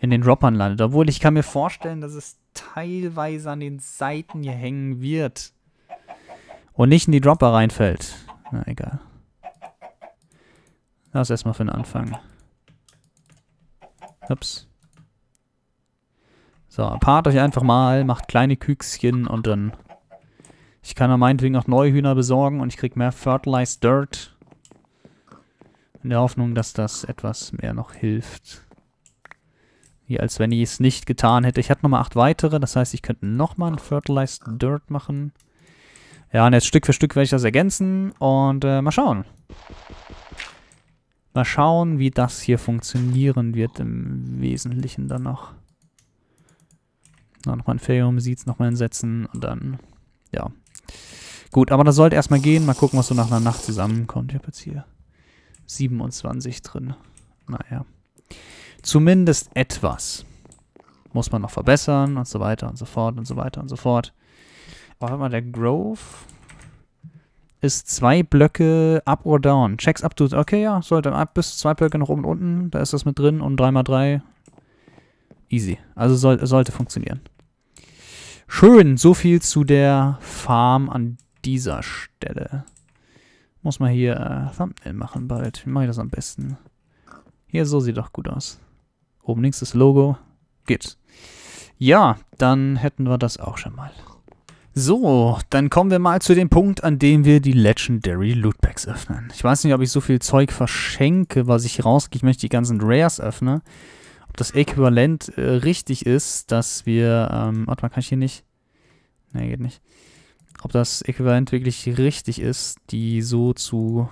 in den Droppern landet. Obwohl ich kann mir vorstellen, dass es teilweise an den Seiten hier hängen wird. Und nicht in die Dropper reinfällt. Na egal. Das erstmal für den Anfang. Ups. So, paart euch einfach mal, macht kleine Küchschen und dann... Ich kann ja meinetwegen auch neue Hühner besorgen und ich krieg mehr Fertilized Dirt. In der Hoffnung, dass das etwas mehr noch hilft. Wie als wenn ich es nicht getan hätte. Ich hatte nochmal acht weitere, das heißt, ich könnte nochmal einen Fertilized Dirt machen. Ja, und jetzt Stück für Stück werde ich das ergänzen und äh, mal schauen. Mal schauen, wie das hier funktionieren wird im Wesentlichen dann noch. Nochmal ein Ferium sieht's, nochmal hinsetzen und dann, ja. Gut, aber das sollte erstmal gehen. Mal gucken, was so nach einer Nacht zusammenkommt. Ich habe jetzt hier 27 drin. Naja. Zumindest etwas. Muss man noch verbessern und so weiter und so fort und so weiter und so fort. Warte mal, der Grove ist zwei Blöcke up or down. Checks up to... Okay, ja, sollte ab bis zwei Blöcke nach oben und unten. Da ist das mit drin und 3x3. Easy. Also soll, sollte funktionieren. Schön, so viel zu der Farm an dieser Stelle. Muss man hier äh, Thumbnail machen bald. Wie mache ich das am besten? Hier, so sieht doch gut aus. Oben links das Logo. Geht's. Ja, dann hätten wir das auch schon mal. So, dann kommen wir mal zu dem Punkt, an dem wir die Legendary Lootbags öffnen. Ich weiß nicht, ob ich so viel Zeug verschenke, was ich rausgehe. Ich möchte die ganzen Rares öffnen. Ob das äquivalent äh, richtig ist, dass wir... Ähm, warte mal, kann ich hier nicht... Ne, geht nicht. Ob das äquivalent wirklich richtig ist, die so zu,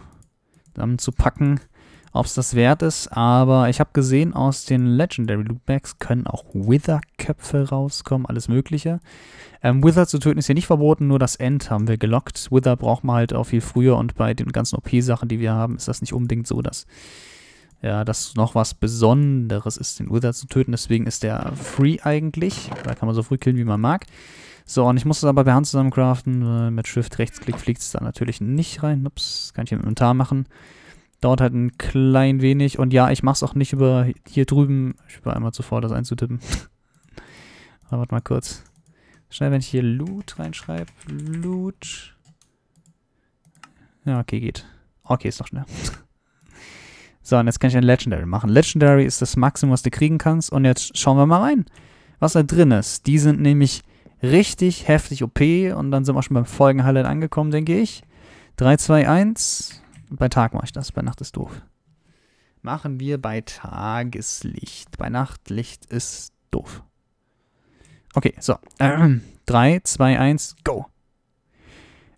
zusammenzupacken. zu packen ob es das wert ist, aber ich habe gesehen, aus den Legendary Lootbags können auch Wither-Köpfe rauskommen, alles Mögliche. Ähm, Wither zu töten ist hier nicht verboten, nur das End haben wir gelockt. Wither braucht man halt auch viel früher und bei den ganzen OP-Sachen, die wir haben, ist das nicht unbedingt so, dass ja, das noch was Besonderes ist, den Wither zu töten. Deswegen ist der free eigentlich. Da kann man so früh killen, wie man mag. So, und ich muss das aber per Hand zusammen craften. Mit Shift-Rechtsklick fliegt es da natürlich nicht rein. Ups, kann ich im Inventar machen. Dauert halt ein klein wenig. Und ja, ich mach's auch nicht über hier drüben. Ich war einmal zuvor, das einzutippen. Aber warte mal kurz. Schnell, wenn ich hier Loot reinschreibe. Loot. Ja, okay, geht. Okay, ist doch schnell. so, und jetzt kann ich ein Legendary machen. Legendary ist das Maximum, was du kriegen kannst. Und jetzt schauen wir mal rein, was da drin ist. Die sind nämlich richtig heftig OP. Und dann sind wir schon beim folgenden highlight angekommen, denke ich. 3, 2, 1. Bei Tag mache ich das, bei Nacht ist doof. Machen wir bei Tageslicht. Bei Nachtlicht ist doof. Okay, so. 3, 2, 1, go.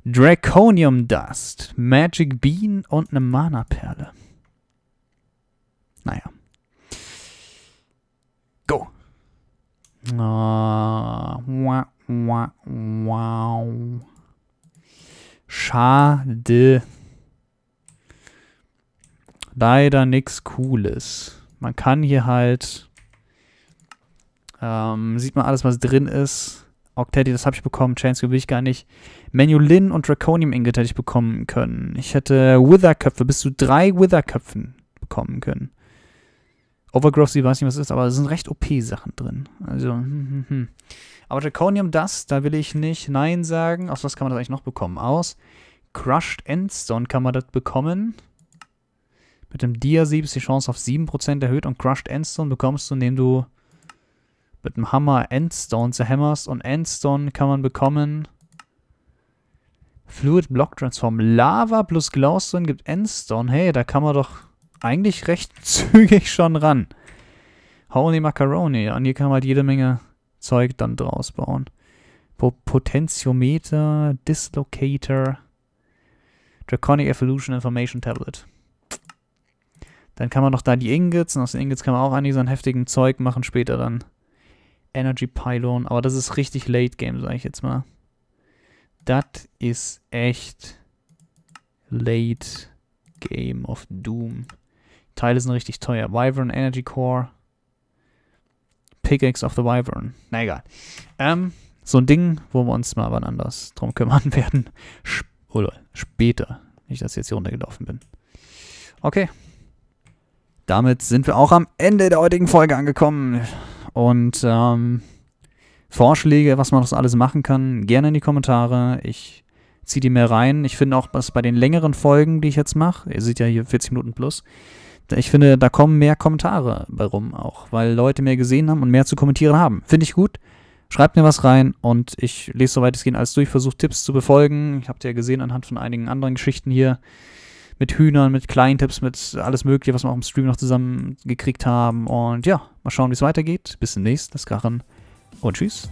Draconium Dust, Magic Bean und eine Mana-Perle. Naja. Go. Uh, wah, wah, wow. Schade leider nichts Cooles. Man kann hier halt, ähm, sieht man alles, was drin ist. Octetti, das habe ich bekommen. Chainsaw will ich gar nicht. Manulin und Draconium Ingot hätte ich bekommen können. Ich hätte Witherköpfe, bis zu drei Witherköpfen bekommen können. Overgrowth, ich weiß nicht, was ist, aber es sind recht OP-Sachen drin. Also, hm, hm, hm, hm. Aber Draconium das, da will ich nicht Nein sagen. Aus was kann man das eigentlich noch bekommen? Aus Crushed Endstone kann man das bekommen mit dem Dia-Siebs die Chance auf 7% erhöht und Crushed Endstone bekommst du, indem du mit dem Hammer Endstone zerhämmerst. Und Endstone kann man bekommen... Fluid Block Transform. Lava plus Glowstone gibt Endstone. Hey, da kann man doch eigentlich recht zügig schon ran. Holy Macaroni. Und hier kann man halt jede Menge Zeug dann draus bauen. Potentiometer, Dislocator, Draconic Evolution Information Tablet. Dann kann man noch da die Ingots und aus den Ingots kann man auch einiges an heftigen Zeug machen später dann. Energy Pylon, aber das ist richtig Late Game, sage ich jetzt mal. Das ist echt Late Game of Doom. Teile sind richtig teuer. Wyvern Energy Core. Pickaxe of the Wyvern. Na egal. Ähm, so ein Ding, wo wir uns mal wann anders drum kümmern werden. Sp oder oh später. wenn ich das jetzt hier runtergelaufen bin. Okay damit sind wir auch am Ende der heutigen Folge angekommen. Und ähm, Vorschläge, was man das alles machen kann, gerne in die Kommentare. Ich ziehe die mehr rein. Ich finde auch, was bei den längeren Folgen, die ich jetzt mache, ihr seht ja hier 40 Minuten plus, ich finde, da kommen mehr Kommentare bei rum auch, weil Leute mehr gesehen haben und mehr zu kommentieren haben. Finde ich gut. Schreibt mir was rein und ich lese soweit es geht alles durch, versuche Tipps zu befolgen. Ich habt ja gesehen anhand von einigen anderen Geschichten hier mit Hühnern, mit Kleintipps, mit alles Mögliche, was wir auch im Stream noch zusammen gekriegt haben. Und ja, mal schauen, wie es weitergeht. Bis zum demnächst, das Krachen und tschüss.